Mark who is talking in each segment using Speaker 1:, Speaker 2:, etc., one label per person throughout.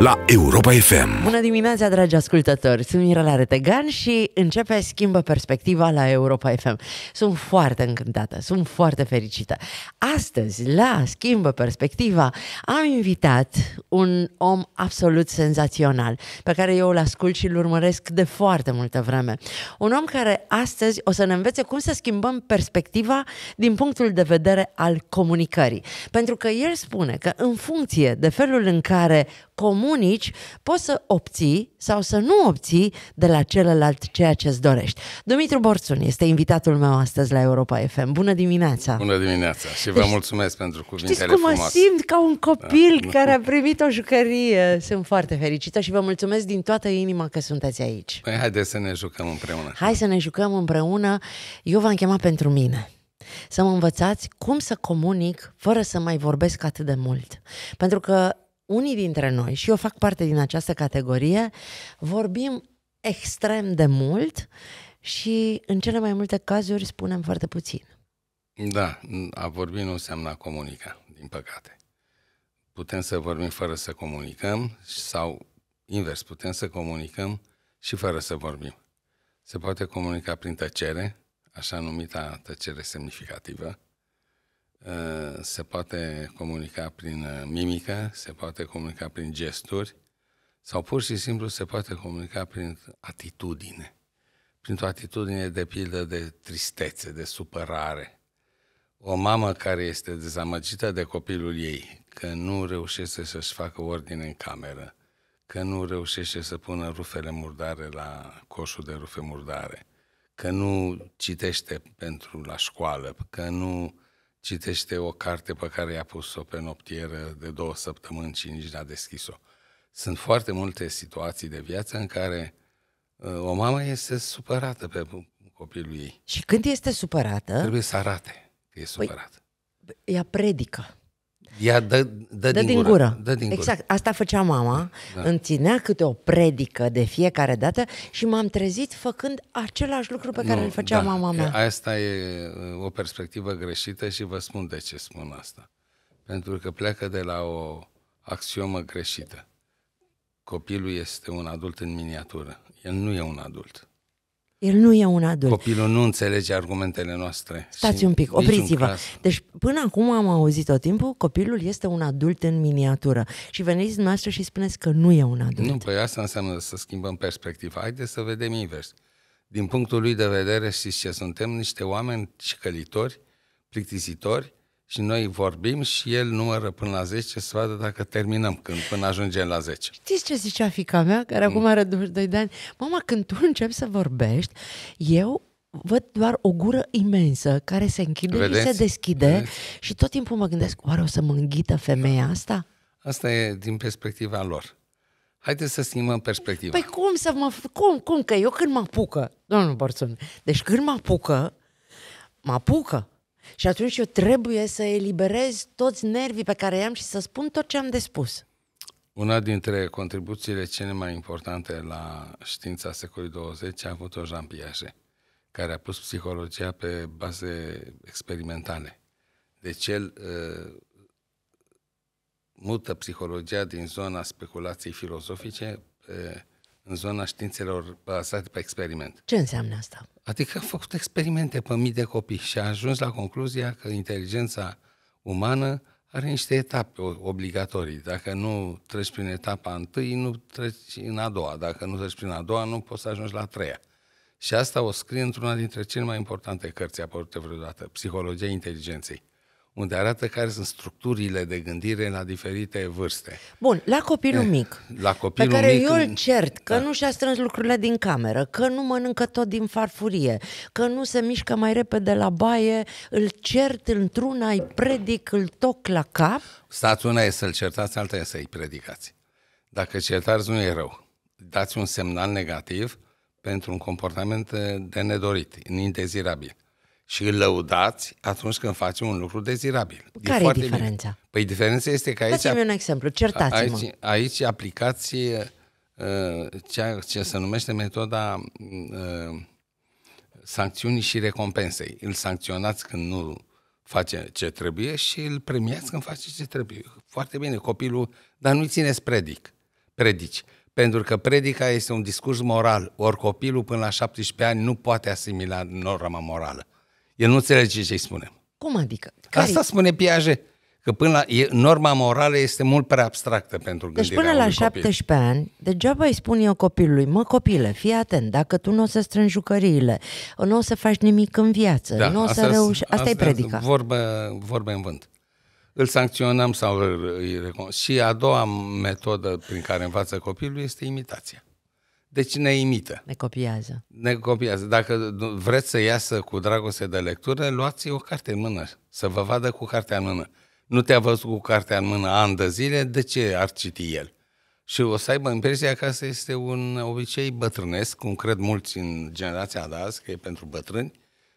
Speaker 1: la Europa FM.
Speaker 2: Bună dimineața, dragi ascultători! Sunt Mirela Retegan și începe Schimbă Perspectiva la Europa FM. Sunt foarte încântată, sunt foarte fericită. Astăzi, la Schimbă Perspectiva, am invitat un om absolut senzațional, pe care eu îl ascult și îl urmăresc de foarte multă vreme. Un om care astăzi o să ne învețe cum să schimbăm perspectiva din punctul de vedere al comunicării. Pentru că el spune că în funcție de felul în care comunici, poți să obții sau să nu obții de la celălalt ceea ce îți dorești. Dumitru Borțun este invitatul meu astăzi la Europa FM. Bună dimineața!
Speaker 1: Bună dimineața și vă deci, mulțumesc pentru cuvintele frumoase. cum frumoase. mă
Speaker 2: simt ca un copil da. care a primit o jucărie. Sunt foarte fericită și vă mulțumesc din toată inima că sunteți aici.
Speaker 1: Păi haideți să ne jucăm împreună.
Speaker 2: Hai să ne jucăm împreună. Eu v-am chemat pentru mine să mă învățați cum să comunic fără să mai vorbesc atât de mult. Pentru că unii dintre noi, și eu fac parte din această categorie, vorbim extrem de mult și în cele mai multe cazuri spunem foarte puțin.
Speaker 1: Da, a vorbi nu înseamnă a comunica, din păcate. Putem să vorbim fără să comunicăm sau invers, putem să comunicăm și fără să vorbim. Se poate comunica prin tăcere, așa numita tăcere semnificativă, Eh, se poate comunica prin eh, mimică, se poate comunica prin gesturi sau pur și simplu se poate comunica prin atitudine. Printr-o atitudine de pildă de tristețe, de supărare. O mamă care este dezamăgită de copilul ei, că nu reușește să-și facă ordine în cameră, că nu reușește să pună rufele murdare la coșul de rufe murdare, că nu citește pentru la școală, că nu citește o carte pe care i-a pus-o pe noptieră de două săptămâni și nici n-a deschis-o. Sunt foarte multe situații de viață în care uh, o mamă este supărată pe copilul ei. Și
Speaker 2: când este supărată... Trebuie
Speaker 1: să arate că e supărată.
Speaker 2: Păi, ea predică.
Speaker 1: Ia dă, dă, dă din, din gură. gură. Dă din exact,
Speaker 2: asta făcea mama, da. îmi ținea câte o predică de fiecare dată și m-am trezit făcând același lucru pe care nu, îl făcea da. mama mea.
Speaker 1: Asta e uh, o perspectivă greșită și vă spun de ce spun asta. Pentru că pleacă de la o axiomă greșită. Copilul este un adult în miniatură. El nu e un adult.
Speaker 2: El nu e un adult.
Speaker 1: Copilul nu înțelege argumentele noastre. Stați un pic, opriți-vă.
Speaker 2: Deci, până acum am auzit tot timpul, copilul este un adult în miniatură. Și veniți dumneavoastră și spuneți că nu e un adult. Nu,
Speaker 1: păi asta înseamnă să schimbăm perspectiva. Haideți să vedem invers. Din punctul lui de vedere, știți ce suntem? Niște oameni cicălitori, plictisitori, și noi vorbim și el numără până la 10 să vadă dacă terminăm când, până ajungem la 10.
Speaker 2: Știți ce zicea fica mea, care mm. acum are 22 de ani? Mama, când tu începi să vorbești, eu văd doar o gură imensă care se închide Vedeți? și se deschide Vedeți? și tot timpul mă gândesc, oare o să mă înghită femeia asta?
Speaker 1: Asta e din perspectiva lor. Haideți să schimbăm perspectiva. Păi
Speaker 2: cum să mă... Cum, cum? Că eu când mă apucă, domnul Borțun, deci când mă apucă, mă apucă. Și atunci eu trebuie să eliberez toți nervii pe care i-am și să spun tot ce am de spus.
Speaker 1: Una dintre contribuțiile cele mai importante la știința secolului 20 a avut-o Jean Piaget, care a pus psihologia pe baze experimentale. Deci el uh, mută psihologia din zona speculației filozofice uh, în zona științelor bazate pe experiment. Ce înseamnă asta? Adică a făcut experimente pe mii de copii și a ajuns la concluzia că inteligența umană are niște etape obligatorii. Dacă nu treci prin etapa întâi, nu treci în a doua. Dacă nu treci prin a doua, nu poți să ajungi la a treia. Și asta o scrie într-una dintre cele mai importante cărți apărute vreodată, Psihologia inteligenței unde arată care sunt structurile de gândire la diferite vârste.
Speaker 2: Bun, la copilul eh, mic,
Speaker 1: la copilul pe care mic, eu îl cert
Speaker 2: că da. nu și-a strâns lucrurile din cameră, că nu mănâncă tot din farfurie, că nu se mișcă mai repede la baie, îl cert într-una, îi predic, îl toc la cap.
Speaker 1: Stați una e să-l certați, alta e să-i predicați. Dacă certați nu e rău. Dați un semnal negativ pentru un comportament de nedorit, indezirabil și îl lăudați atunci când faci un lucru dezirabil. Care e, e diferența? Mic. Păi diferența este că aici... Dați-mi un
Speaker 2: exemplu, certați-mă. Aici,
Speaker 1: aici aplicați uh, ceea ce se numește metoda uh, sancțiunii și recompensei. Îl sancționați când nu face ce trebuie și îl premiați când face ce trebuie. Foarte bine, copilul, dar nu-i țineți predic, predici. Pentru că predica este un discurs moral, ori copilul până la 17 ani nu poate asimila norma morală. El nu înțelege ce îi spunem. Cum adică? Care Asta spune Piaget, că până la, e, norma morală este mult prea abstractă pentru deci gândirea Deci până la 17
Speaker 2: copil. ani, degeaba îi spun eu copilului, mă copile, fii atent, dacă tu nu o să strângi jucăriile, nu o să faci nimic în viață, da, nu o să reuși... Asta, e predica.
Speaker 1: Vorbă, vorbe în vânt. Îl sancționăm sau îl, îi recon... Și a doua metodă prin care învață copilul este imitația. Deci ne imită. Ne copiază. Ne copiază. Dacă vreți să iasă cu dragoste de lectură, luați o carte în mână, să vă vadă cu cartea în mână. Nu te-a văzut cu cartea în mână ani de zile, de ce ar citi el? Și o să aibă impresia că asta este un obicei bătrânesc, cum cred mulți în generația de azi, că e pentru bătrâni,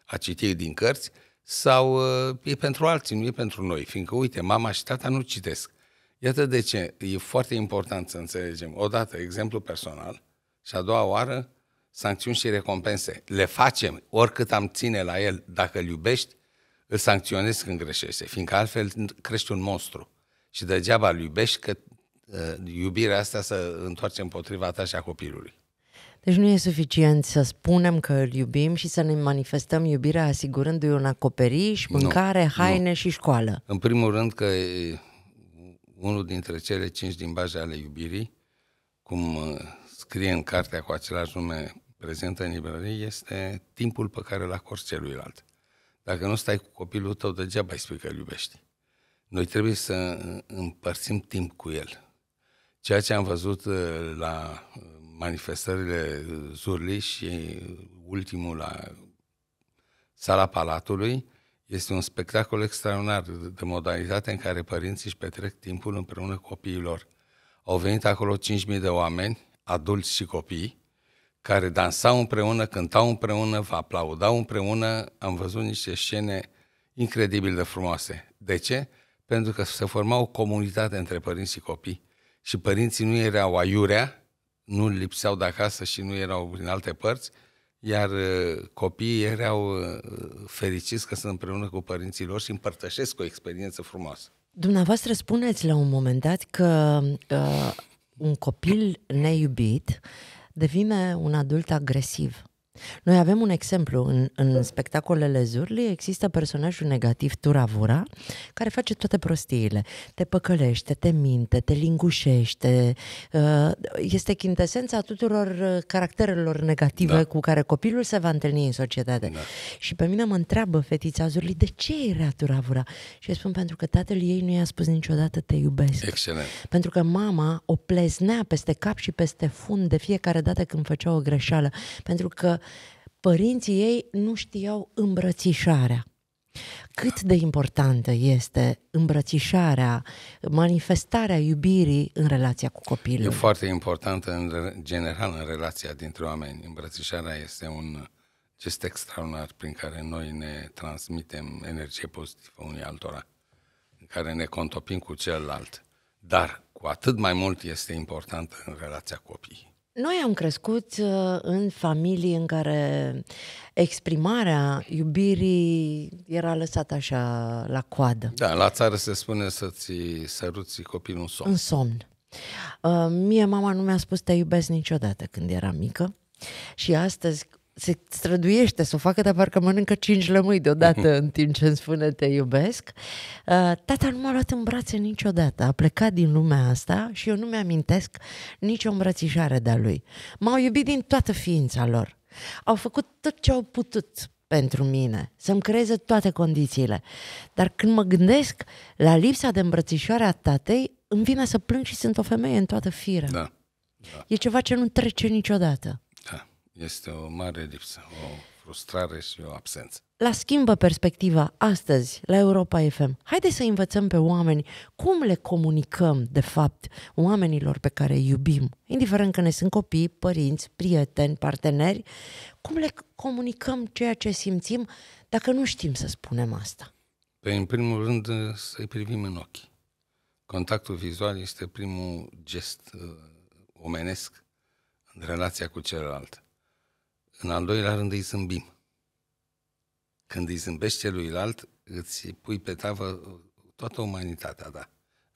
Speaker 1: a citi din cărți, sau uh, e pentru alții, nu e pentru noi, fiindcă, uite, mama și tata nu citesc. Iată de ce e foarte important să înțelegem, odată, exemplu personal, și a doua oară, sancțiuni și recompense. Le facem, oricât am ține la el, dacă îl iubești, îl sancționezi când greșește, fiindcă altfel crești un monstru. Și degeaba îl iubești că uh, iubirea asta să întoarce împotriva ta și a copilului.
Speaker 2: Deci nu e suficient să spunem că îl iubim și să ne manifestăm iubirea asigurându-i un acoperiș, mâncare, nu, haine nu. și școală.
Speaker 1: În primul rând că unul dintre cele cinci limbaje ale iubirii, cum uh, scrie în cartea cu același nume prezentă în librărie este timpul pe care îl acorzi celuilalt. Dacă nu stai cu copilul tău, degeaba îi spui că îl iubești. Noi trebuie să împărțim timp cu el. Ceea ce am văzut uh, la uh, manifestările uh, Zurli și ultimul la Sala Palatului, este un spectacol extraordinar de modalitate în care părinții își petrec timpul împreună cu copiilor. Au venit acolo 5.000 de oameni, adulți și copii, care dansau împreună, cântau împreună, aplaudau împreună. Am văzut niște scene incredibil de frumoase. De ce? Pentru că se forma o comunitate între părinți și copii. Și părinții nu erau aiurea, nu lipseau de acasă și nu erau prin alte părți, iar uh, copiii erau uh, fericiți că sunt împreună cu părinții lor și împărtășesc o experiență frumoasă.
Speaker 2: Dumneavoastră spuneți la un moment dat că uh, un copil neiubit devine un adult agresiv. Noi avem un exemplu. În, în spectacolele Zurli există personajul negativ Turavura, care face toate prostiile. Te păcălește, te minte, te lingușește. Uh, este chintesența tuturor uh, caracterelor negative da. cu care copilul se va întâlni în societate. Da. Și pe mine mă întreabă fetița Zurli, de ce era Turavura? Și îi spun, pentru că tatăl ei nu i-a spus niciodată te iubesc. Excelent. Pentru că mama o pleznea peste cap și peste fund de fiecare dată când făcea o greșeală. Pentru că părinții ei nu știau îmbrățișarea. Cât de importantă este îmbrățișarea, manifestarea iubirii în relația cu copilul? E
Speaker 1: foarte importantă în general în relația dintre oameni. Îmbrățișarea este un gest extraordinar prin care noi ne transmitem energie pozitivă unii altora, în care ne contopim cu celălalt. Dar cu atât mai mult este importantă în relația copiii.
Speaker 2: Noi am crescut uh, în familii în care exprimarea iubirii era lăsată așa la coadă.
Speaker 1: Da, la țară se spune să-ți săruți copilul în somn. În somn.
Speaker 2: Uh, mie mama nu mi-a spus te iubesc niciodată când era mică și astăzi se străduiește să o facă, dar parcă mănâncă cinci lămâi deodată în timp ce îmi spune te iubesc. Uh, tata nu m-a luat în brațe niciodată. A plecat din lumea asta și eu nu mi-amintesc nicio îmbrățișare de-a lui. M-au iubit din toată ființa lor. Au făcut tot ce au putut pentru mine, să-mi creeze toate condițiile. Dar când mă gândesc la lipsa de îmbrățișare a tatei, îmi vine să plâng și sunt o femeie în toată firea. Da. Da. E ceva ce nu trece niciodată.
Speaker 1: Este o mare lipsă, o frustrare și o absență.
Speaker 2: La schimbă perspectiva astăzi la Europa FM. Haideți să învățăm pe oameni cum le comunicăm, de fapt, oamenilor pe care îi iubim, indiferent că ne sunt copii, părinți, prieteni, parteneri, cum le comunicăm ceea ce simțim dacă nu știm să spunem asta.
Speaker 1: Păi, în primul rând, să-i privim în ochi. Contactul vizual este primul gest uh, omenesc în relația cu celălalt. În al doilea rând îi zâmbim. Când îi zâmbești celuilalt, îți pui pe tavă toată umanitatea ta, da,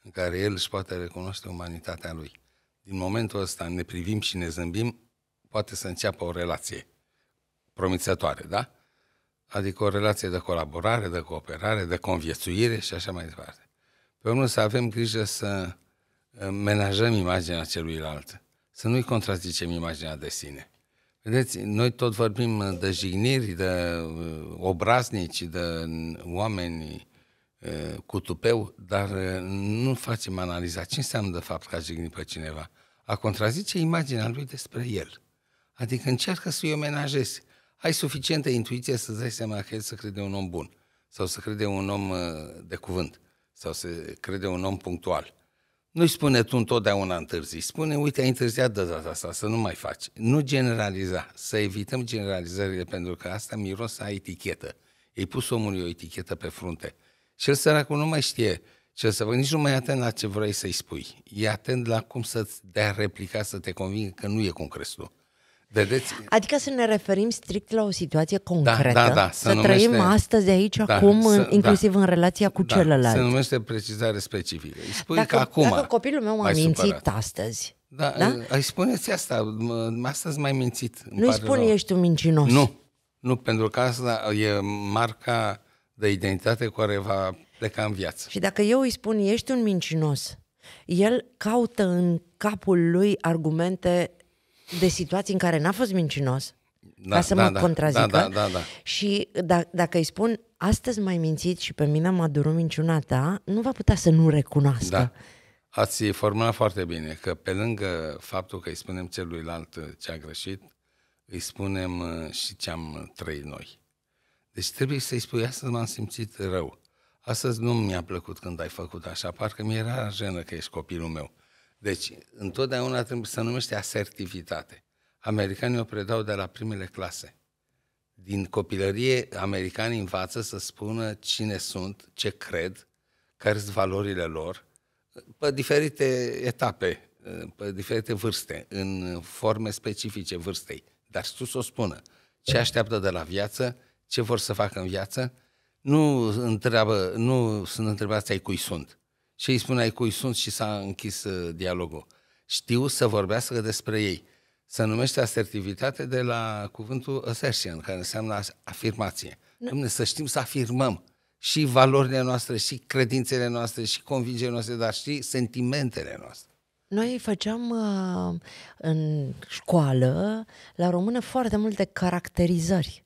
Speaker 1: în care el își poate recunoaște umanitatea lui. Din momentul ăsta ne privim și ne zâmbim, poate să înceapă o relație promițătoare, da? Adică o relație de colaborare, de cooperare, de conviețuire și așa mai departe. Pe unul să avem grijă să eh, menajăm imaginea celuilalt, să nu-i contrazicem imaginea de sine. Vedeți, noi tot vorbim de jigniri, de uh, obraznici, de oameni uh, cu tupeu, dar uh, nu facem analiza. Ce înseamnă de fapt că a jignit pe cineva? A contrazice imaginea lui despre el. Adică încearcă să-i omenajezi. Ai suficientă intuiție să-ți dai seama că el să crede un om bun sau să crede un om de cuvânt sau să crede un om punctual nu-i spune tu întotdeauna întârzi, spune, uite, ai întârziat de da, data da, asta, da, să nu mai faci. Nu generaliza, să evităm generalizările, pentru că asta miros a etichetă. Ei pus omului o etichetă pe frunte. Și el săracul nu mai știe ce să fac, nici nu mai e atent la ce vrei să-i spui. E atent la cum să-ți dea replica, să te convingă că nu e cum crezi tu. Vedeți?
Speaker 2: Adică să ne referim strict la o situație da, concretă, da, da, da, să numește, trăim astăzi, aici, da, acum, să, da. inclusiv da, în relația cu da, celălalt. Se
Speaker 1: numește precizare specifică. Îi spui dacă, că acum dacă copilul meu a mințit supărat. astăzi, da, da? Îi spuneți asta, astăzi m-ai mințit. Nu-i spun rău. ești
Speaker 2: un mincinos. Nu,
Speaker 1: nu, pentru că asta e marca de identitate cu care va pleca în viață. Și
Speaker 2: dacă eu îi spun ești un mincinos, el caută în capul lui argumente de situații în care n-a fost mincinos,
Speaker 1: da, ca să da, mă da, contrazică. Da, da, da, da.
Speaker 2: Și d- da, dacă îi spun, astăzi m-ai mințit și pe mine m-a durut minciuna ta, nu va putea să nu recunoască. Da.
Speaker 1: Ați formulat foarte bine că pe lângă faptul că îi spunem celuilalt ce a greșit, îi spunem uh, și ce am trăit noi. Deci trebuie să-i spui, astăzi m-am simțit rău. Astăzi nu mi-a plăcut când ai făcut așa, parcă mi era jenă că ești copilul meu. Deci, întotdeauna trebuie să numește asertivitate. Americanii o predau de la primele clase. Din copilărie, americanii învață să spună cine sunt, ce cred, care sunt valorile lor, pe diferite etape, pe diferite vârste, în forme specifice vârstei. Dar tu să o spună. Ce așteaptă de la viață, ce vor să facă în viață, nu, întreabă, nu sunt întrebați ai cui sunt și îi spuneai cui sunt și s-a închis uh, dialogul. Știu să vorbească despre ei. Se numește asertivitate de la cuvântul assertion, care înseamnă afirmație. Dom'le, să știm să afirmăm și valorile noastre, și credințele noastre, și convingerile noastre, dar și sentimentele noastre.
Speaker 2: Noi făceam uh, în școală, la română, foarte multe caracterizări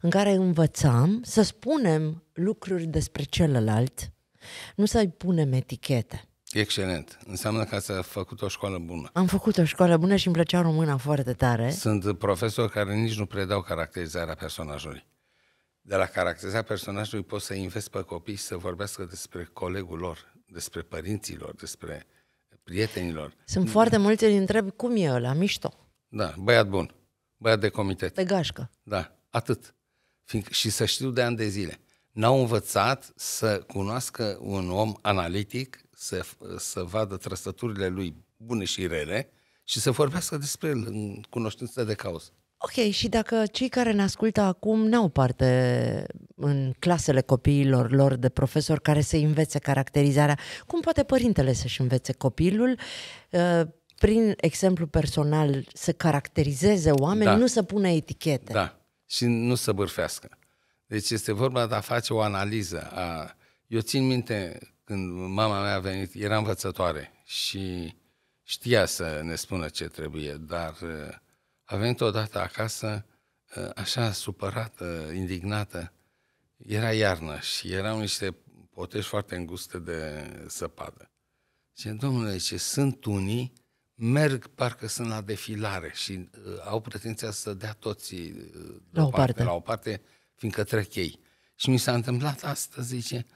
Speaker 2: în care învățam să spunem lucruri despre celălalt nu să-i punem etichete.
Speaker 1: Excelent. Înseamnă că ați făcut o școală bună. Am făcut
Speaker 2: o școală bună și îmi plăcea româna foarte tare.
Speaker 1: Sunt profesori care nici nu predau caracterizarea personajului. De la caracterizarea personajului poți să investi pe copii să vorbească despre colegul lor, despre părinților, despre prietenilor. Sunt foarte
Speaker 2: mulți, îi întreb cum e ăla, mișto.
Speaker 1: Da, băiat bun, băiat de comitet. De gașcă. Da, atât. Fiind, și să știu de ani de zile n-au învățat să cunoască un om analitic, să, să vadă trăsăturile lui bune și rele și să vorbească despre el în cunoștință de cauză.
Speaker 2: Ok, și dacă cei care ne ascultă acum n-au parte în clasele copiilor lor de profesori care să învețe caracterizarea, cum poate părintele să-și învețe copilul uh, prin exemplu personal să caracterizeze oameni, da. nu să pună etichete?
Speaker 1: Da, și nu să bârfească. Deci este vorba de a face o analiză. A... Eu țin minte când mama mea a venit, era învățătoare și știa să ne spună ce trebuie, dar uh, a venit odată acasă uh, așa supărată, indignată. Era iarnă și erau niște potești foarte înguste de săpadă. Ce domnule, ce sunt unii, merg parcă sunt la defilare și uh, au pretenția să dea toți la, o parte. parte. La o parte fiindcă trec ei. Și mi s-a întâmplat asta, zice,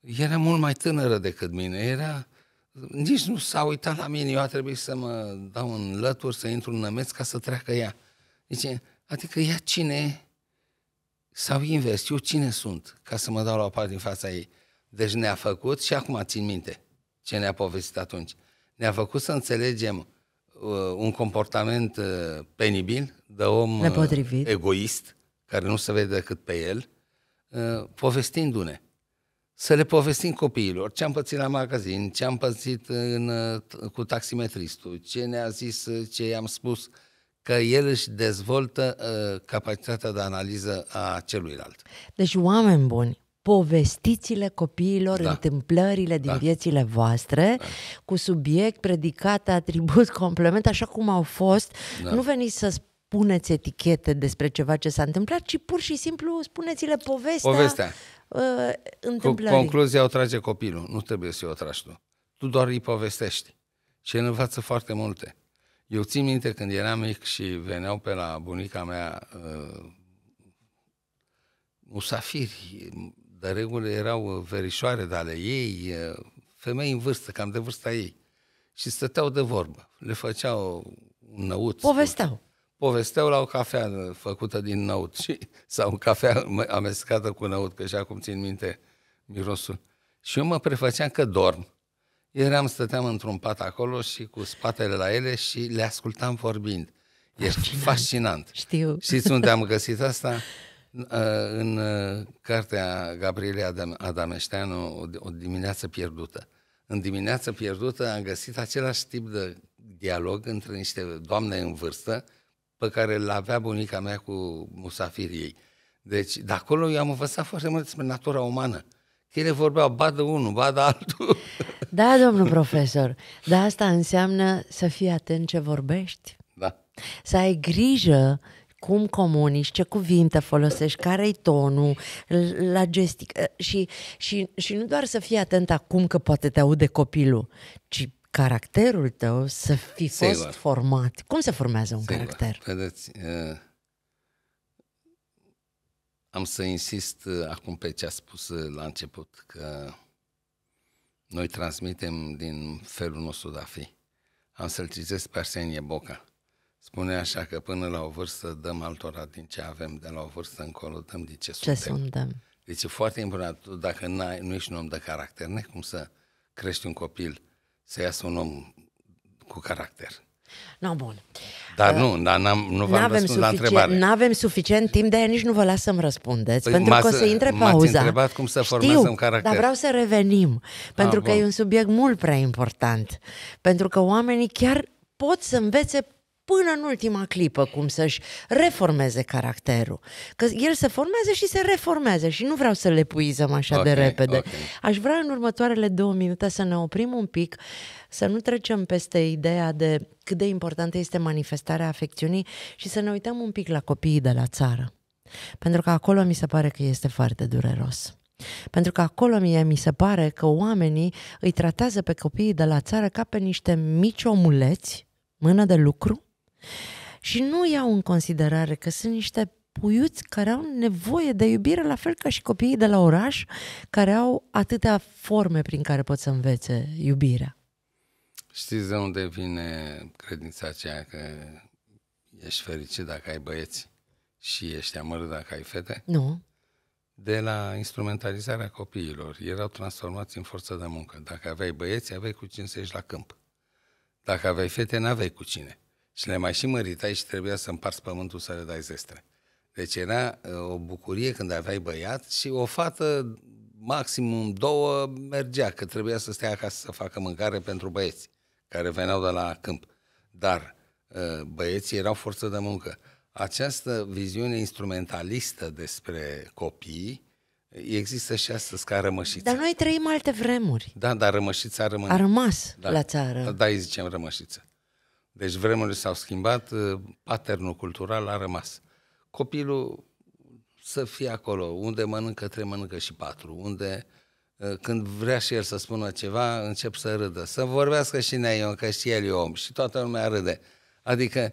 Speaker 1: era mult mai tânără decât mine, era... Nici nu s-a uitat la mine, eu a trebuit să mă dau în lături, să intru în nămeț ca să treacă ea. Zice, adică ea cine sau invers, eu cine sunt ca să mă dau la o parte din fața ei. Deci ne-a făcut și acum țin minte ce ne-a povestit atunci. Ne-a făcut să înțelegem uh, un comportament uh, penibil de om uh, egoist, care nu se vede decât pe el, uh, povestindu-ne. Să le povestim copiilor ce am pățit la magazin, ce am pățit în, uh, cu taximetristul, ce ne-a zis, uh, ce i-am spus, că el își dezvoltă uh, capacitatea de analiză a celuilalt.
Speaker 2: Deci, oameni buni, povestiți-le copiilor da. întâmplările din da. viețile voastre da. cu subiect, predicat, atribut, complement, așa cum au fost. Da. Nu veniți să puneți etichete despre ceva ce s-a întâmplat, ci pur și simplu spuneți-le povestea, povestea. Uh, întâmplării.
Speaker 1: Concluzia o trage copilul, nu trebuie să o tragi tu. Tu doar îi povestești și el învață foarte multe. Eu țin minte când eram mic și veneau pe la bunica mea uh, musafiri, de regulă erau verișoare de ale ei, uh, femei în vârstă, cam de vârsta ei, și stăteau de vorbă. Le făceau un năuț. Povesteau povesteau la o cafea făcută din năut și, sau cafea amestecată cu năut, că și acum țin minte mirosul. Și eu mă prefăceam că dorm. Eram, stăteam într-un pat acolo și cu spatele la ele și le ascultam vorbind. E fascinant. Știu. Știți unde am găsit asta? Ă, în ă, cartea Gabriele Adam, Adameșteanu, O dimineață pierdută. În dimineață pierdută am găsit același tip de dialog între niște doamne în vârstă pe care îl avea bunica mea cu musafirii ei. Deci de acolo eu am învățat foarte mult despre natura umană. Că ele vorbeau, badă unul, badă altul.
Speaker 2: Da, domnul profesor, dar asta înseamnă să fii atent ce vorbești. Da. Să ai grijă cum comunici, ce cuvinte folosești, care-i tonul, la gestic. Și, și, și nu doar să fii atent acum că poate te aude copilul, ci caracterul tău să fi fost Sigur. format. Cum se formează un Sigur. caracter?
Speaker 1: Vedeți, uh, am să insist uh, acum pe ce a spus uh, la început, că noi transmitem din felul nostru de a fi. Am să-l citesc pe Arsenie Boca. Spune așa că până la o vârstă dăm altora din ce avem, de la o vârstă încolo dăm din ce, ce suntem. suntem. Deci e foarte important, dacă nu ești un om de caracter, nu cum să crești un copil să iasă un om cu caracter. No, bun. Dar uh, nu, dar n-am, nu v-am răspuns suficient, la întrebare. Nu
Speaker 2: avem suficient timp, de nici nu vă las să-mi răspundeți,
Speaker 1: păi pentru că o să intre pauza. M-ați întrebat cum să formez un caracter. dar vreau să
Speaker 2: revenim, pentru ah, că bun. e un subiect mult prea important. Pentru că oamenii chiar pot să învețe până în ultima clipă cum să-și reformeze caracterul. Că el se formează și se reformează și nu vreau să le puizăm așa okay, de repede. Okay. Aș vrea în următoarele două minute să ne oprim un pic, să nu trecem peste ideea de cât de importantă este manifestarea afecțiunii și să ne uităm un pic la copiii de la țară. Pentru că acolo mi se pare că este foarte dureros. Pentru că acolo mie mi se pare că oamenii îi tratează pe copiii de la țară ca pe niște mici omuleți, mână de lucru, și nu iau în considerare că sunt niște puiuți care au nevoie de iubire, la fel ca și copiii de la oraș, care au atâtea forme prin care pot să învețe iubirea.
Speaker 1: Știți de unde vine credința aceea că ești fericit dacă ai băieți și ești amărât dacă ai fete? Nu. De la instrumentalizarea copiilor. Erau transformați în forță de muncă. Dacă aveai băieți, aveai cu cine să ieși la câmp. Dacă aveai fete, n-aveai cu cine. Și le mai și măritai și trebuia să împarți pământul să le dai zestre. Deci era ă, o bucurie când aveai băiat și o fată, maximum două, mergea, că trebuia să stea acasă să facă mâncare pentru băieți care veneau de la câmp. Dar ă, băieții erau forță de muncă. Această viziune instrumentalistă despre copii există și astăzi ca rămășiță. Dar
Speaker 2: noi trăim alte vremuri.
Speaker 1: Da, dar rămășița a rămas. A rămas da. la țară. Da, îi zicem rămășiță. Deci vremurile s-au schimbat, ă, paternul cultural a rămas. Copilul să fie acolo, unde mănâncă, trebuie mănâncă și patru, unde ă, când vrea și el să spună ceva, încep să râdă. Să vorbească și Neion, că și el e om și toată lumea râde. Adică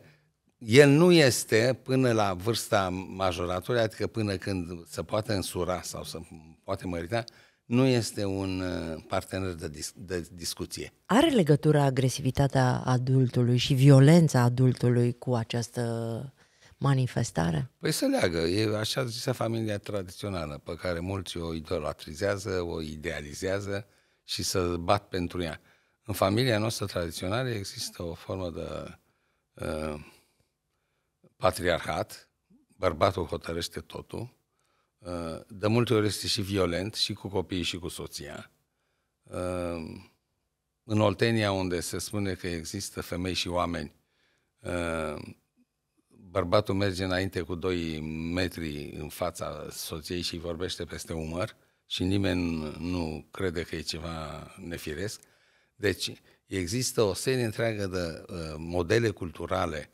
Speaker 1: el nu este până la vârsta majoratului, adică până când se poate însura sau se poate mărita, nu este un uh, partener de, dis- de discuție.
Speaker 2: Are legătură agresivitatea adultului și violența adultului cu această manifestare?
Speaker 1: Păi să leagă. E așa zisă familia tradițională pe care mulți o idolatrizează, o idealizează și să bat pentru ea. În familia noastră tradițională există o formă de uh, patriarhat, bărbatul hotărăște totul, Uh, de multe ori este și violent, și cu copiii, și cu soția. Uh, în Oltenia, unde se spune că există femei și oameni, uh, bărbatul merge înainte cu 2 metri în fața soției și vorbește peste umăr și nimeni nu crede că e ceva nefiresc. Deci există o serie întreagă de modele culturale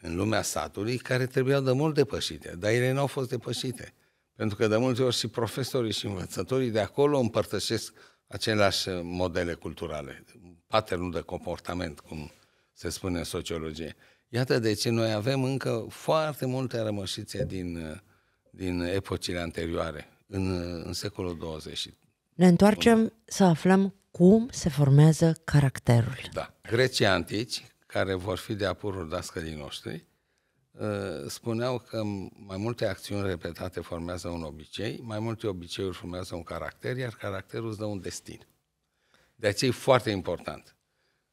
Speaker 1: în lumea satului care trebuiau de mult depășite, dar ele nu au fost depășite. Pentru că de multe ori și profesorii și învățătorii de acolo împărtășesc aceleași modele culturale, paternul de comportament, cum se spune în sociologie. Iată de ce noi avem încă foarte multe rămășițe din, din epocile anterioare, în, în secolul 20.
Speaker 2: Ne întoarcem până. să aflăm cum se formează caracterul.
Speaker 1: Da. Grecii antici, care vor fi de apurul dascării noștri, Eh, spuneau că mai multe acțiuni repetate formează un obicei, mai multe obiceiuri formează un caracter, iar caracterul îți dă un destin. De aceea e foarte important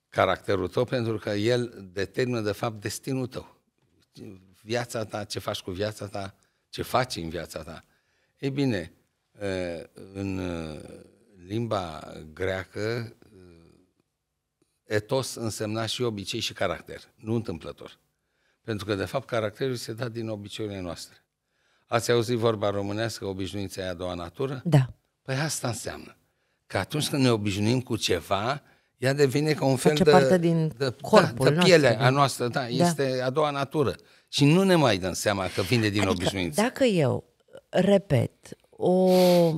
Speaker 1: caracterul tău, pentru că el determină, de fapt, destinul tău. Viața ta, ce faci cu viața ta, ce faci în viața ta. Ei bine, eh, în eh, limba greacă, etos însemna și obicei și caracter, nu întâmplător. Pentru că, de fapt, caracterul se dă din obiceiurile noastre. Ați auzit vorba românească, obișnuința e a doua natură? Da. Păi asta înseamnă că atunci când ne obișnuim cu ceva, ea devine ca un fel de, parte din de, da, corpul da, de pielea nostru, a da. noastră, da, da, este a doua natură. Și nu ne mai dăm seama că vine din adică, obișnuință. Dacă
Speaker 2: eu repet o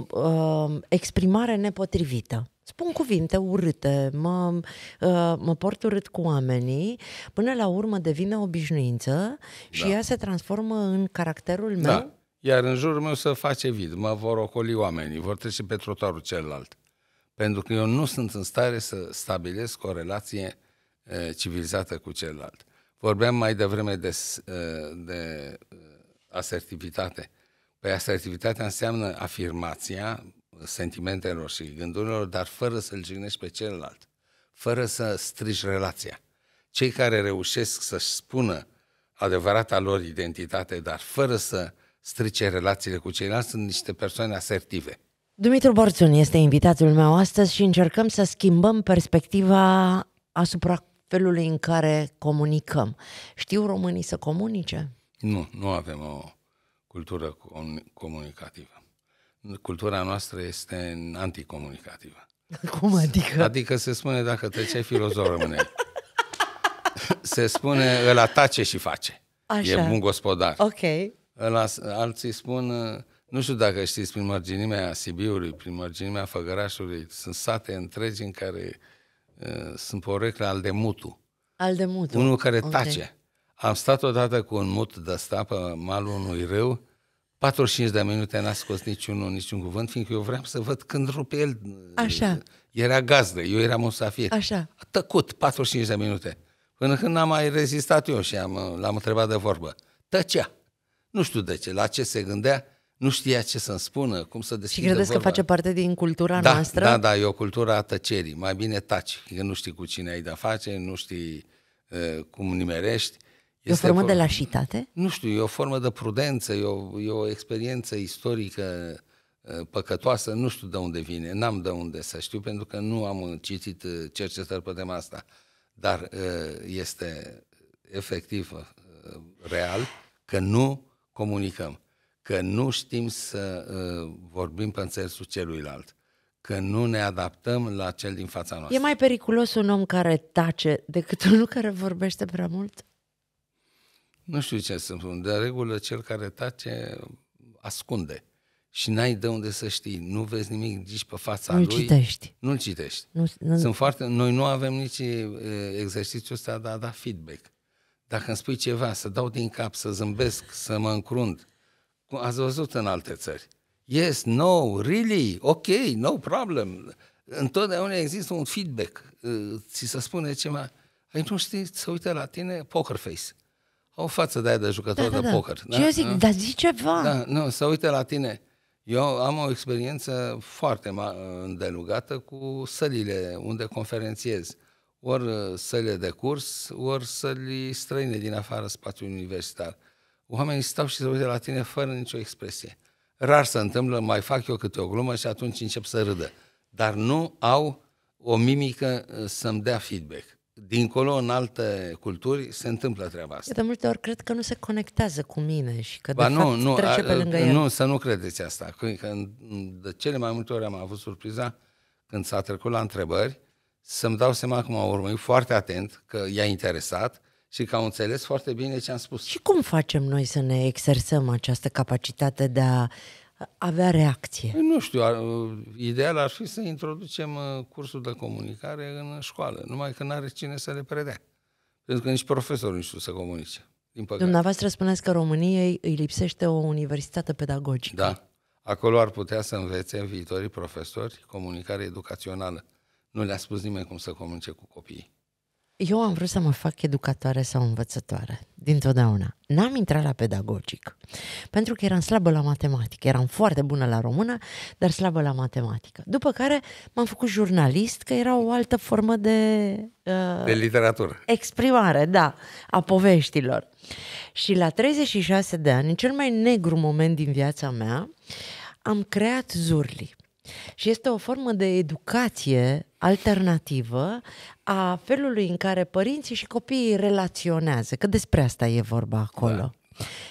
Speaker 2: uh, exprimare nepotrivită, spun cuvinte urâte, mă, ă, mă port urât cu oamenii, până la urmă devine obișnuință și da. ea se transformă în caracterul da. meu. Da.
Speaker 1: Iar în jurul meu se face vid, mă vor ocoli oamenii, vor trece pe trotuarul celălalt. Pentru că eu nu sunt în stare să stabilesc o relație e, civilizată cu celălalt. Vorbeam mai devreme de, de asertivitate. Păi asertivitatea înseamnă afirmația sentimentelor și gândurilor, dar fără să-l jignești pe celălalt, fără să strigi relația. Cei care reușesc să-și spună adevărata lor identitate, dar fără să strice relațiile cu ceilalți, sunt niște persoane asertive.
Speaker 2: Dumitru Borțun este invitatul meu astăzi și încercăm să schimbăm perspectiva asupra felului în care comunicăm. Știu românii să comunice?
Speaker 1: Nu, nu avem o cultură comunicativă cultura noastră este anticomunicativă. Cum adică? Adică se spune dacă trece filozof rămâne. se spune îl atace și face. Așa. E bun gospodar. Ok. Îl, alții spun, nu știu dacă știți, prin mărginimea Sibiului, prin mărginimea Făgărașului, sunt sate întregi în care uh, sunt porecle al de mutu.
Speaker 2: Al de mutu. Unul care okay. tace.
Speaker 1: Am stat odată cu un mut de stapă, malul unui râu 45 de minute n-a scos niciunul, niciun cuvânt, fiindcă eu vreau să văd când rupe el. Așa. Era gazdă, eu eram un safir. Așa. A tăcut 45 de minute, până când n-am mai rezistat eu și am, l-am întrebat de vorbă. Tăcea. Nu știu de ce, la ce se gândea, nu știa ce să-mi spună, cum să deschidă Și credeți vorba. că face
Speaker 2: parte din cultura da, noastră? Da,
Speaker 1: da, e o cultură a tăcerii. Mai bine taci, că nu știi cu cine ai de-a face, nu știi uh, cum nimerești. Este e o formă, formă de
Speaker 2: lașitate?
Speaker 1: Nu știu, e o formă de prudență, e o, e o experiență istorică uh, păcătoasă, nu știu de unde vine, n-am de unde să știu, pentru că nu am citit uh, cercetări pe tema asta, dar uh, este efectiv real că nu comunicăm, că nu știm să vorbim pe înțelesul celuilalt, că nu ne adaptăm la cel din fața noastră. E mai
Speaker 2: periculos un om care tace decât unul care vorbește prea mult?
Speaker 1: Nu știu ce să spun, de regulă cel care tace ascunde și n-ai de unde să știi, nu vezi nimic nici pe fața nu-l lui. Citești. Nu-l citești. Nu, nu... Sunt foarte, noi nu avem nici exercițiul ăsta de a da feedback. Dacă îmi spui ceva, să dau din cap, să zâmbesc, să mă încrunt, ați văzut în alte țări. Yes, no, really, ok, no problem. Întotdeauna există un feedback. Ți se spune ceva, ai nu știi, să uite la tine, poker face au față de aia de jucător da, da, de da. poker. Da? Și eu da? zic, da? dar zi ceva. Da, nu, să uite la tine. Eu am o experiență foarte îndelugată cu sălile unde conferențiez. Ori uh, sălile de curs, ori săli străine din afara spațiului universitar. Oamenii stau și se uită la tine fără nicio expresie. Rar se întâmplă, mai fac eu câte o glumă și atunci încep să râdă. Dar nu au o mimică uh, să-mi dea feedback dincolo, în alte culturi, se întâmplă treaba asta. de
Speaker 2: multe ori cred că nu se conectează cu mine și că, ba, de nu, fapt, nu, trece a, pe lângă el. Nu,
Speaker 1: să nu credeți asta. Că de cele mai multe ori am avut surpriza când s-a trecut la întrebări, să-mi dau seama cum au urmărit foarte atent, că i-a interesat și că au înțeles foarte bine ce am spus. Și
Speaker 2: cum facem noi să ne exersăm această capacitate de a uh, avea reacție?
Speaker 1: Păi nu știu, ideal ar fi să introducem uh, cursul de comunicare în școală, numai că nu are cine să le predea. Pentru că nici profesorul nu știu să comunice. Din păcate. Dumneavoastră
Speaker 2: spuneți că României îi lipsește o universitate pedagogică.
Speaker 1: Da. Acolo ar putea să învețe în viitorii profesori comunicare educațională. Nu le-a spus nimeni cum să comunice cu copiii
Speaker 2: eu am vrut să mă fac educatoare sau învățătoare, dintotdeauna. N-am intrat la pedagogic, pentru că eram slabă la matematică, eram foarte bună la română, dar slabă la matematică. După care m-am făcut jurnalist, că era o altă formă de... Uh, de
Speaker 1: literatură.
Speaker 2: Exprimare, da, a poveștilor. Și la 36 de ani, în cel mai negru moment din viața mea, am creat Zurli. Și este o formă de educație alternativă a felului în care părinții și copiii relaționează, că despre asta e vorba acolo. Da.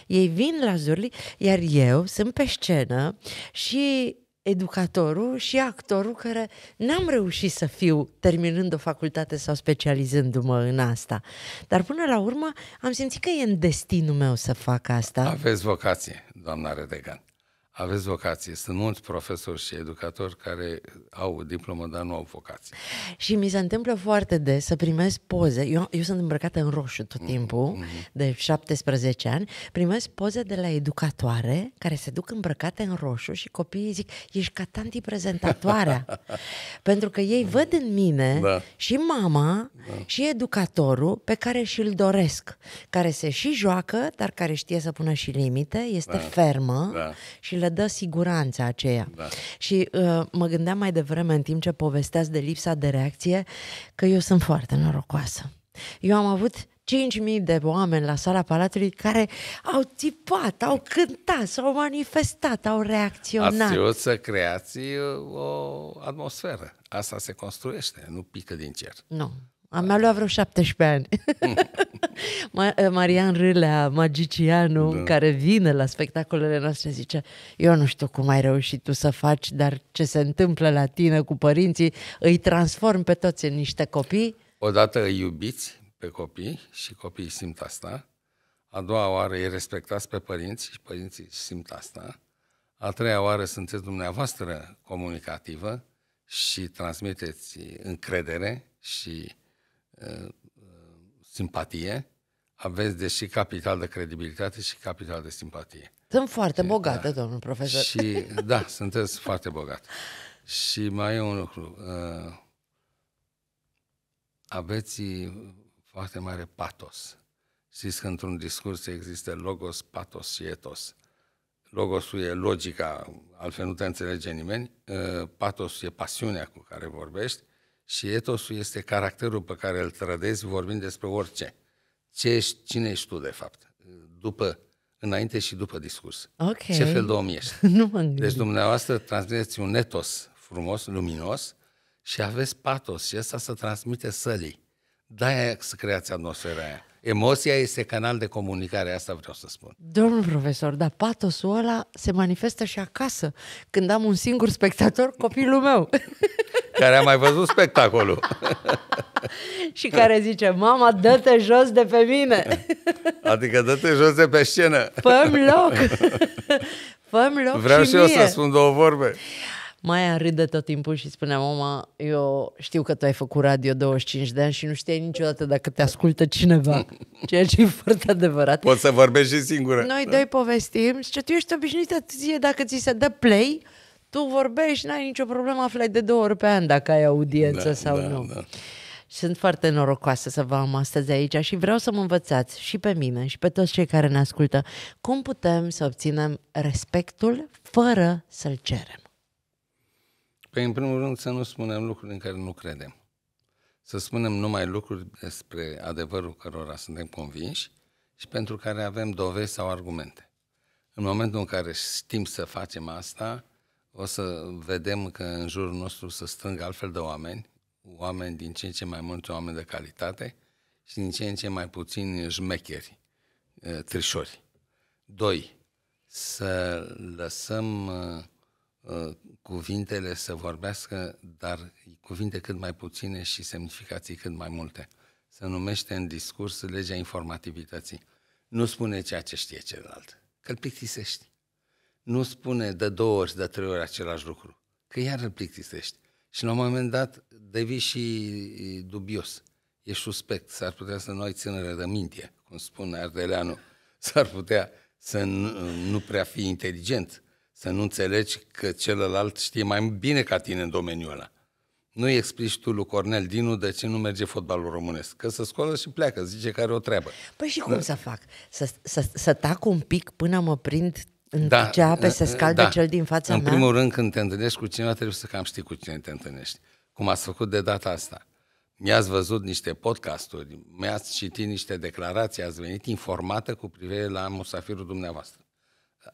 Speaker 2: Ei vin la Zurli, iar eu sunt pe scenă și educatorul și actorul care n-am reușit să fiu terminând o facultate sau specializându-mă în asta. Dar până la urmă am simțit că e în destinul meu să fac asta.
Speaker 1: Aveți vocație, doamna Redegan aveți vocație. Sunt mulți profesori și educatori care au diplomă, dar nu au vocație.
Speaker 2: Și mi se întâmplă foarte des să primesc poze. Eu, eu sunt îmbrăcată în roșu tot mm, timpul, mm-hmm. de 17 ani. Primesc poze de la educatoare care se duc îmbrăcate în roșu și copiii zic, ești ca tanti prezentatoarea. Pentru că ei mm. văd în mine da. și mama da. și educatorul pe care și-l doresc, care se și joacă, dar care știe să pună și limite, este da. fermă da. și le dă siguranța aceea. Da. Și uh, mă gândeam mai devreme, în timp ce povesteați de lipsa de reacție, că eu sunt foarte norocoasă. Eu am avut 5.000 de oameni la sala Palatului care au țipat, au cântat, s-au manifestat, au reacționat. Ați știut
Speaker 1: să creați uh, o atmosferă. Asta se construiește, nu pică din cer. Nu.
Speaker 2: Am mai luat vreo 17 ani. Eh, Marian Râlea, magicianul, da. care vine la spectacolele noastre, zice Eu nu știu cum ai reușit tu să faci, dar ce se întâmplă la tine cu părinții îi transform pe toți în niște copii.
Speaker 1: Odată îi iubiți pe copii și copiii simt asta. A doua oară îi respectați pe părinți și părinții simt asta. A treia oară sunteți dumneavoastră comunicativă și transmiteți încredere și simpatie, aveți deși capital de credibilitate și capital de simpatie.
Speaker 2: Sunt foarte bogată, da. domnul profesor. Și,
Speaker 1: da, sunteți foarte bogat. Și mai e un lucru. Uh, aveți foarte mare patos. Știți că într-un discurs există logos, patos și etos. Logosul e logica, altfel nu te înțelege nimeni. Uh, patosul e pasiunea cu care vorbești și etosul este caracterul pe care îl trădezi vorbind despre orice. Ce ești, cine ești tu, de fapt? După, înainte și după discurs. Okay. Ce fel de om ești? nu m-am Deci dumneavoastră transmiteți un etos frumos, luminos și aveți patos și ăsta se transmite sălii. De-aia să creați atmosfera aia. Emoția este canal de comunicare, asta vreau să spun.
Speaker 2: Domnul profesor, dar patosul ăla se manifestă și acasă, când am un singur spectator, copilul meu.
Speaker 1: care a mai văzut spectacolul.
Speaker 2: și care zice, mama, dă-te jos de pe mine.
Speaker 1: adică dă-te jos de pe scenă. fă loc. fă loc Vreau și, și eu mie. să spun două vorbe.
Speaker 2: mai râde tot timpul și spunea, mama, eu știu că tu ai făcut radio 25 de ani și nu știi niciodată dacă te ascultă cineva, ceea ce e foarte
Speaker 1: adevărat. Poți să vorbești și singură. Noi doi
Speaker 2: povestim și tu ești obișnuită ție dacă ți se dă play, tu vorbești, n-ai nicio problemă, aflai de două ori pe an dacă ai audiență da, sau da, nu. Da. Sunt foarte norocoasă să vă am astăzi aici și vreau să mă învățați și pe mine și pe toți cei care ne ascultă cum putem să obținem respectul fără să-l cerem.
Speaker 1: Păi, în primul rând, să nu spunem lucruri în care nu credem. Să spunem numai lucruri despre adevărul cărora suntem convinși și pentru care avem dovezi sau argumente. În momentul în care știm să facem asta, o să vedem că în jurul nostru să strâng altfel de oameni, oameni din ce în ce mai mulți oameni de calitate și din ce în ce mai puțini șmecheri, trișori. Doi, să lăsăm cuvintele să vorbească, dar cuvinte cât mai puține și semnificații cât mai multe. Se numește în discurs legea informativității. Nu spune ceea ce știe celălalt, că îl plictisești nu spune de două ori, de trei ori același lucru, că iar îl plictisești. Și la un moment dat devii și dubios, E suspect, s-ar putea să nu ai ținere de minte, cum spune Ardeleanu, s-ar putea să nu, nu prea fii inteligent, să nu înțelegi că celălalt știe mai bine ca tine în domeniul ăla. Nu explici tu lui Cornel Dinu de ce nu merge fotbalul românesc. Că se scoală și pleacă, zice că are o treabă. Păi și da. cum da. să
Speaker 2: fac? Să, să, să tac un pic până mă prind în da, ce ape da, se scaldă da. cel din fața în mea? În primul
Speaker 1: rând, când te întâlnești cu cineva, trebuie să cam știi cu cine te întâlnești. Cum ați făcut de data asta. Mi-ați văzut niște podcasturi, mi-ați citit niște declarații, ați venit informată cu privire la musafirul dumneavoastră.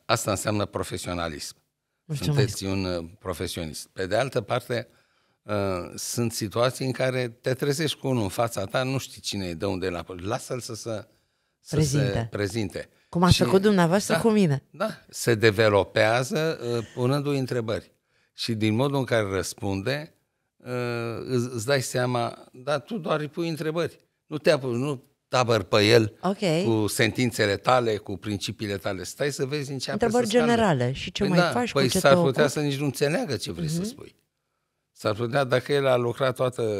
Speaker 1: Asta înseamnă profesionalism. Mulțumesc. Sunteți un uh, profesionist. Pe de altă parte, uh, sunt situații în care te trezești cu unul în fața ta, nu știi cine e, de unde la. Lasă-l să să,
Speaker 2: să prezinte. Se
Speaker 1: prezinte. Cum ați făcut dumneavoastră da, cu mine. Da, se developează uh, punându-i întrebări. Și din modul în care răspunde, uh, îți, îți dai seama, dar tu doar îi pui întrebări. Nu te apuci, nu tabăr pe el okay. cu sentințele tale, cu principiile tale. Stai să vezi în ce Întrebări generale. Și ce păi mai da, faci, păi cu ce s-ar putea ocupi? să nici nu înțeleagă ce vrei uh-huh. să mhm. spui. S-ar putea, dacă el a lucrat toată,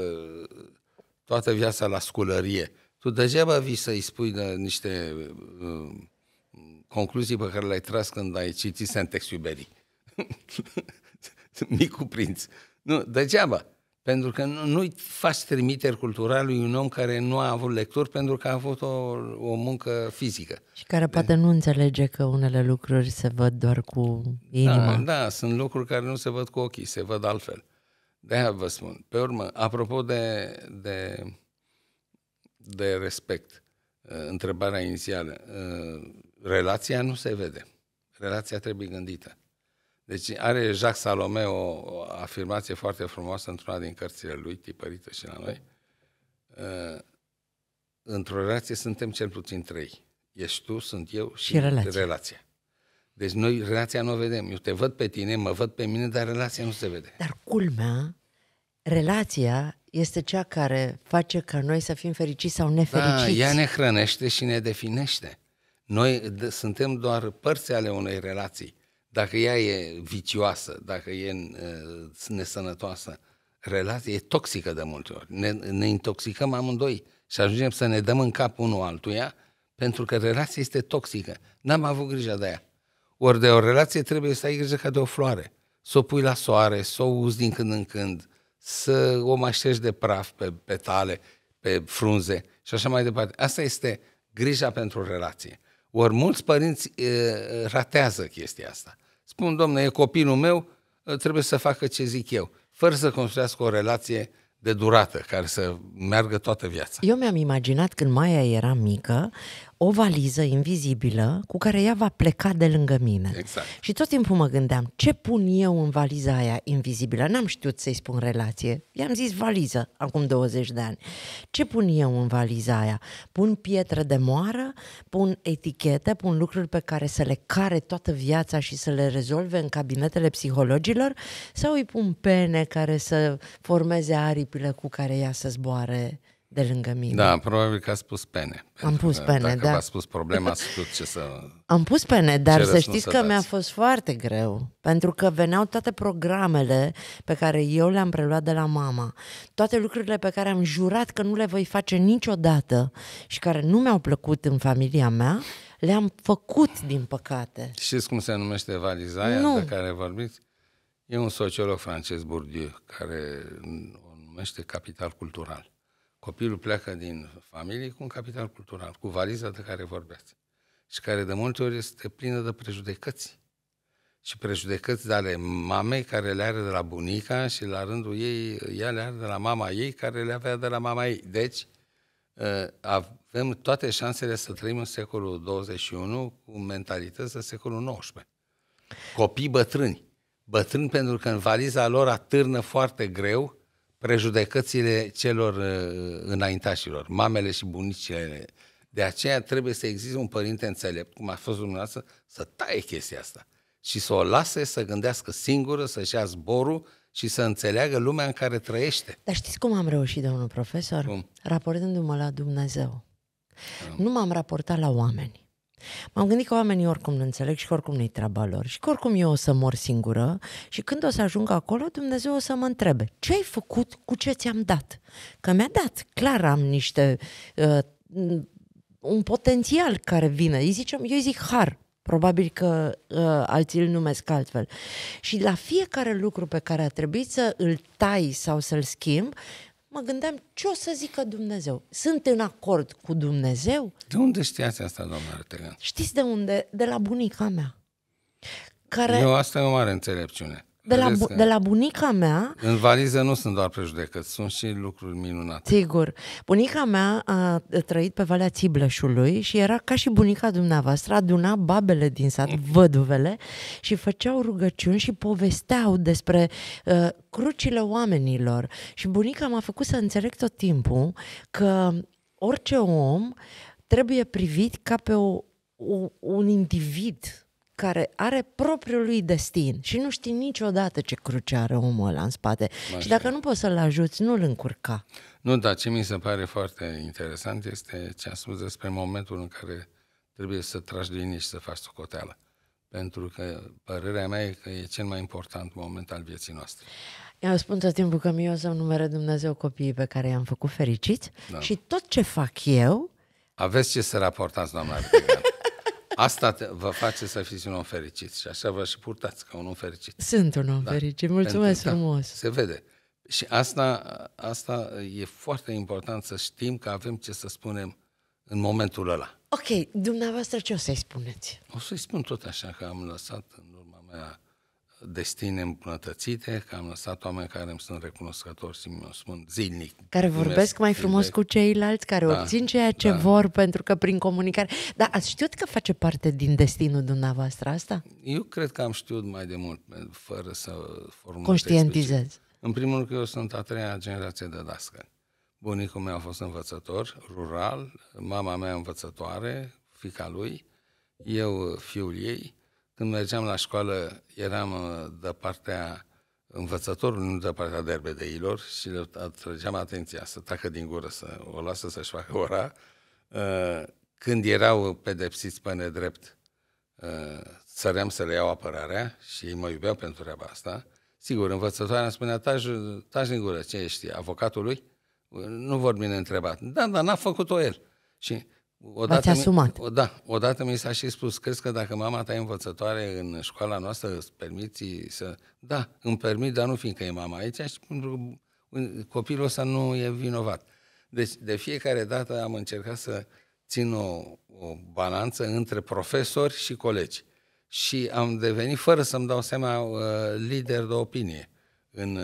Speaker 1: toată viața la sculărie, tu degeaba vii să-i spui de niște... Uh, concluzii pe care le-ai tras când ai citit Sentex Iuberii. Micu prinț. Nu, degeaba. Pentru că nu, i faci trimiteri culturale un om care nu a avut lecturi pentru că a avut o, o muncă fizică.
Speaker 2: Și care de... poate nu înțelege că unele lucruri se văd doar cu inima. Da,
Speaker 1: da, sunt lucruri care nu se văd cu ochii, se văd altfel. de vă spun. Pe urmă, apropo de, de, de respect, uh, întrebarea inițială, uh, relația nu se vede. Relația trebuie gândită. Deci are Jacques Salome o afirmație foarte frumoasă într-una din cărțile lui, tipărită și la noi. Uh, într-o relație suntem cel puțin trei. Ești tu, sunt eu și, și relația. relația. Deci noi relația nu o vedem. Eu te văd pe tine, mă văd pe mine, dar relația nu se vede. Dar
Speaker 2: culmea, relația este cea care face ca noi să fim fericiți sau nefericiți. Da, ea ne
Speaker 1: hrănește și ne definește. Noi suntem doar părți ale unei relații. Dacă ea e vicioasă, dacă e uh, nesănătoasă, relația e toxică de multe ori. Ne, ne intoxicăm amândoi și ajungem să ne dăm în cap unul altuia pentru că relația este toxică. N-am avut grijă de ea. Ori de o relație trebuie să ai grijă ca de o floare. Să o pui la soare, să o uzi din când în când, să o mașești de praf pe petale, pe frunze și așa mai departe. Asta este grija pentru relație. Ori mulți părinți e, ratează chestia asta. Spun, domnule, e copilul meu, ă, trebuie să facă ce zic eu, fără să construiască o relație de durată, care să meargă toată viața.
Speaker 2: Eu mi-am imaginat când Maia era mică, o valiză invizibilă cu care ea va pleca de lângă mine. Exact. Și tot timpul mă gândeam, ce pun eu în valiza aia invizibilă? N-am știut să-i spun relație. I-am zis valiză acum 20 de ani. Ce pun eu în valiza aia? Pun pietre de moară, pun etichete, pun lucruri pe care să le care toată viața și să le rezolve în cabinetele psihologilor sau îi pun pene care să formeze aripile cu care ea să zboare de lângă mine. Da,
Speaker 1: probabil că a spus pene. Am pus pene, dacă da. Dacă spus problema, spus ce să... Am pus pene, dar să știți că mi-a
Speaker 2: fost foarte greu, pentru că veneau toate programele pe care eu le-am preluat de la mama, toate lucrurile pe care am jurat că nu le voi face niciodată și care nu mi-au plăcut în familia mea, le-am făcut, din păcate.
Speaker 1: Știți cum se numește valizaia nu. de care vorbiți? E un sociolog francez Bourdieu care o numește capital cultural. Copilul pleacă din familie cu un capital cultural, cu valiza de care vorbeați, și care de multe ori este plină de prejudecăți. Și prejudecăți de ale mamei care le are de la bunica și la rândul ei, ea le are de la mama ei care le avea de la mama ei. Deci, ă, avem toate șansele să trăim în secolul 21 cu mentalități de secolul 19. Copii bătrâni. Bătrâni pentru că în valiza lor atârnă foarte greu prejudecățile celor uh, înaintașilor, mamele și bunicile. De aceea trebuie să existe un părinte înțelept, cum a fost dumneavoastră, să taie chestia asta și să o lase să gândească singură, să-și ia zborul și să înțeleagă lumea în care trăiește.
Speaker 2: Dar știți cum am reușit, domnul profesor? Cum? Raportându-mă la Dumnezeu. Cum? Da. Nu m-am raportat la oameni. M-am gândit că oamenii oricum nu înțeleg și că oricum nu-i treaba lor și că oricum eu o să mor singură și când o să ajung acolo, Dumnezeu o să mă întrebe ce ai făcut cu ce ți-am dat? Că mi-a dat, clar am niște... Uh, un potențial care vine. eu zic, eu zic har, Probabil că uh, alții îl numesc altfel. Și la fiecare lucru pe care a trebuit să îl tai sau să-l schimb, mă gândeam ce o să zică Dumnezeu. Sunt în acord cu Dumnezeu?
Speaker 1: De unde știați asta, doamna Artegan? Știți
Speaker 2: de unde? De la bunica mea. Care... Eu
Speaker 1: asta e o mare înțelepciune de la, bu- de la
Speaker 2: bunica mea...
Speaker 1: În valize nu sunt doar prejudecăți, sunt și lucruri minunate.
Speaker 2: Sigur. Bunica mea a trăit pe Valea Țibleșului și era ca și bunica dumneavoastră, aduna babele din sat, văduvele, și făceau rugăciuni și povesteau despre uh, crucile oamenilor. Și bunica m-a făcut să înțeleg tot timpul că orice om trebuie privit ca pe o, o, un individ care are propriul lui destin și nu știi niciodată ce cruce are omul ăla în spate. Așa. Și dacă nu poți să-l ajuți, nu-l încurca.
Speaker 1: Nu, dar ce mi se pare foarte interesant este ce am spus despre momentul în care trebuie să tragi linie și să faci socoteală. Pentru că părerea mea e că e cel mai important moment al vieții noastre.
Speaker 2: Eu spun tot timpul că mi-o să numere Dumnezeu copiii pe care i-am făcut fericiți da. și tot ce fac eu...
Speaker 1: Aveți ce să raportați, doamna Asta te, vă face să fiți un om fericit și așa vă și purtați ca un om fericit. Sunt un om da. fericit, mulțumesc Pentru, da, frumos. Da, se vede. Și asta, asta e foarte important să știm că avem ce să spunem în momentul ăla.
Speaker 2: Ok, dumneavoastră
Speaker 1: ce o să-i spuneți? O să-i spun tot așa că am lăsat în urma mea destine îmbunătățite, că am lăsat oameni care îmi sunt recunoscători și mi spun zilnic. Care vorbesc mai frumos zilnic. cu
Speaker 2: ceilalți, care da, obțin ceea ce da. vor, pentru că prin comunicare... Dar ați știut că face parte din destinul dumneavoastră asta?
Speaker 1: Eu cred că am știut mai de mult, fără să formulez. Conștientizez. În primul rând că eu sunt a treia generație de dascări. Bunicul meu a fost învățător rural, mama mea învățătoare, fica lui, eu fiul ei, când mergeam la școală, eram uh, de partea învățătorului, nu de partea derbedeilor și le atrăgeam atenția să tacă din gură, să o lasă să-și facă ora. Uh, când erau pedepsiți pe nedrept, săream uh, să le iau apărarea și ei mă iubeau pentru treaba asta. Sigur, învățătoarea îmi spunea, taci, din gură, ce ești, avocatul lui? Nu vorbim întrebat. Da, dar n-a făcut-o el. Și Odată V-ați asumat. Mi, da, odată mi s-a și spus, crezi că dacă mama ta e învățătoare în școala noastră, îți permiți să... Da, îmi permit, dar nu fiindcă e mama aici și copilul ăsta nu e vinovat. Deci de fiecare dată am încercat să țin o, o balanță între profesori și colegi. Și am devenit, fără să-mi dau seama, uh, lider de opinie în,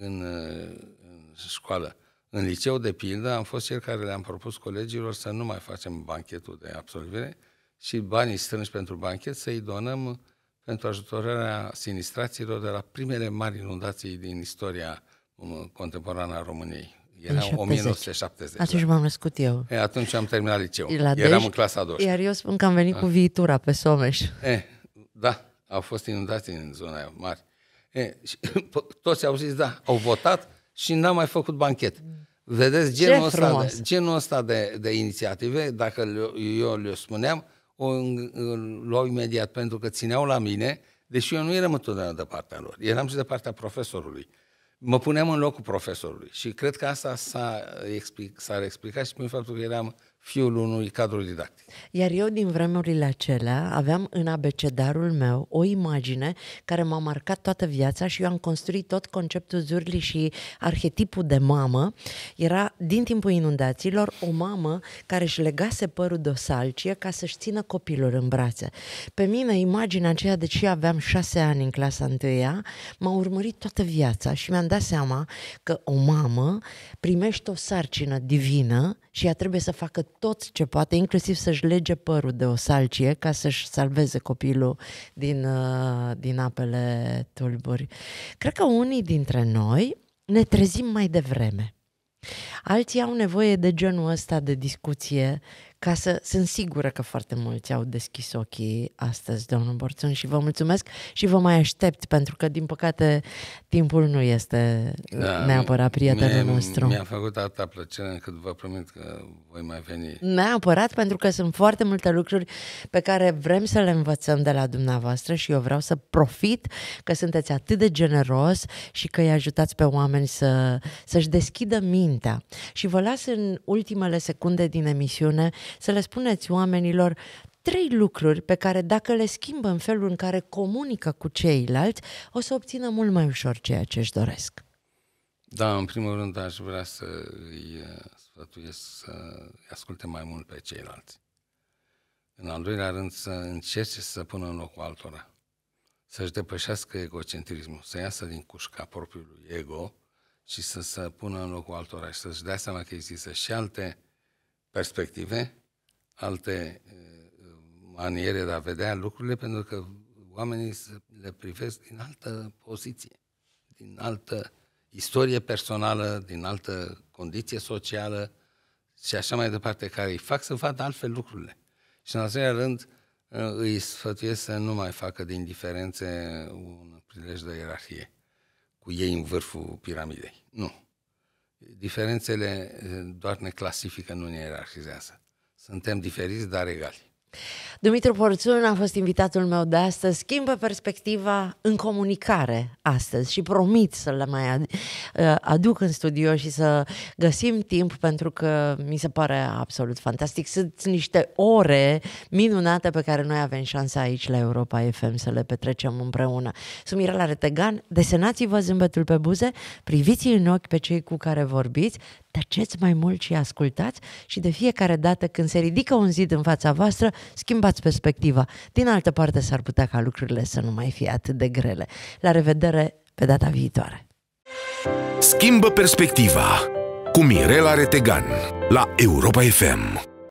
Speaker 1: în, uh, în școală. În liceu, de pildă, am fost cel care le-am propus colegilor să nu mai facem banchetul de absolvire și banii strânși pentru banchet să-i donăm pentru ajutorarea sinistraților de la primele mari inundații din istoria um, contemporană a României. Era 1970. Atunci da. m-am născut eu. E, atunci am terminat liceul. La Eram în clasa 12. Iar eu spun că am venit da. cu
Speaker 2: viitura pe Someș.
Speaker 1: E, da, au fost inundații în zona mare. mari. E, și, toți au zis da, au votat și n-am mai făcut banchet. Mm. Vedeți, genul ăsta, de, genul ăsta de, de inițiative, dacă le, eu le spuneam, o luau imediat pentru că țineau la mine, deși eu nu eram întotdeauna de partea lor, eram și de partea profesorului. Mă puneam în locul profesorului și cred că asta s explic, s-ar explica și prin faptul că eram uh, fiul unui cadru didactic.
Speaker 2: Iar eu din vremurile acelea aveam în abecedarul meu o imagine care m-a marcat toată viața și eu am construit tot conceptul zurli și arhetipul de mamă. Era din timpul inundațiilor o mamă care își legase părul de o salcie ca să-și țină copilul în brațe. Pe mine imaginea aceea, deci eu aveam șase ani în clasa întâia, m-a urmărit toată viața și mi-am dat seama că o mamă primește o sarcină divină și ea trebuie să facă tot ce poate, inclusiv să-și lege părul de o salcie ca să-și salveze copilul din, uh, din apele tulburi. Cred că unii dintre noi ne trezim mai devreme. Alții au nevoie de genul ăsta de discuție ca să sunt sigură că foarte mulți au deschis ochii astăzi, domnul Borțun, și vă mulțumesc și vă mai aștept, pentru că, din păcate, timpul nu este da, neapărat prietenul nostru. Mi-a
Speaker 1: făcut atâta plăcere încât vă promit că voi mai veni.
Speaker 2: Neapărat, pentru că sunt foarte multe lucruri pe care vrem să le învățăm de la dumneavoastră și eu vreau să profit că sunteți atât de generos și că îi ajutați pe oameni să, să-și deschidă mintea. Și vă las în ultimele secunde din emisiune să le spuneți oamenilor trei lucruri pe care dacă le schimbă în felul în care comunică cu ceilalți, o să obțină mult mai ușor ceea ce își doresc.
Speaker 1: Da, în primul rând aș vrea să îi uh, sfătuiesc să asculte mai mult pe ceilalți. În al doilea rând să încerce să pună în locul altora, să-și depășească egocentrismul, să iasă din cușca propriului ego și să se pună în locul altora și să-și dea seama că există și alte perspective alte eh, maniere de a vedea lucrurile, pentru că oamenii le privesc din altă poziție, din altă istorie personală, din altă condiție socială și așa mai departe, care îi fac să vadă altfel lucrurile. Și în al treilea rând, eh, îi sfătuiesc să nu mai facă din diferențe un prilej de ierarhie cu ei în vârful piramidei. Nu. Diferențele eh, doar ne clasifică, nu ne ierarhizează. Suntem diferiți, dar egali.
Speaker 2: Dumitru Porțun a fost invitatul meu de astăzi. Schimbă perspectiva în comunicare astăzi și promit să le mai eh, aduc în studio și să găsim timp pentru că mi se pare absolut fantastic. Sunt niște ore minunate pe care noi avem șansa aici la Europa FM să le petrecem împreună. Sunt Mirela Retegan, desenați-vă zâmbetul pe buze, priviți în ochi pe cei cu care vorbiți, tăceți mai mult și ascultați și de fiecare dată când se ridică un zid în fața voastră, schimbați perspectiva. Din altă parte s-ar putea ca lucrurile să nu mai fie atât de grele. La revedere pe data viitoare!
Speaker 1: Schimbă perspectiva cu Mirela Retegan la Europa FM.